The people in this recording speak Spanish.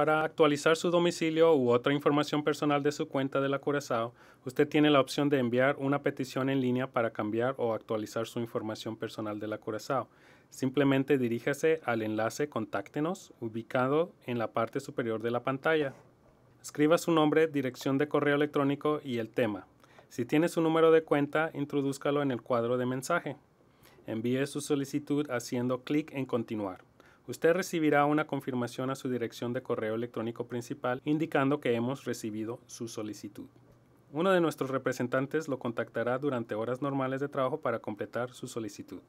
Para actualizar su domicilio u otra información personal de su cuenta de la Curazao, usted tiene la opción de enviar una petición en línea para cambiar o actualizar su información personal de la Curazao. Simplemente diríjase al enlace Contáctenos ubicado en la parte superior de la pantalla. Escriba su nombre, dirección de correo electrónico y el tema. Si tiene su número de cuenta, introdúzcalo en el cuadro de mensaje. Envíe su solicitud haciendo clic en Continuar. Usted recibirá una confirmación a su dirección de correo electrónico principal indicando que hemos recibido su solicitud. Uno de nuestros representantes lo contactará durante horas normales de trabajo para completar su solicitud.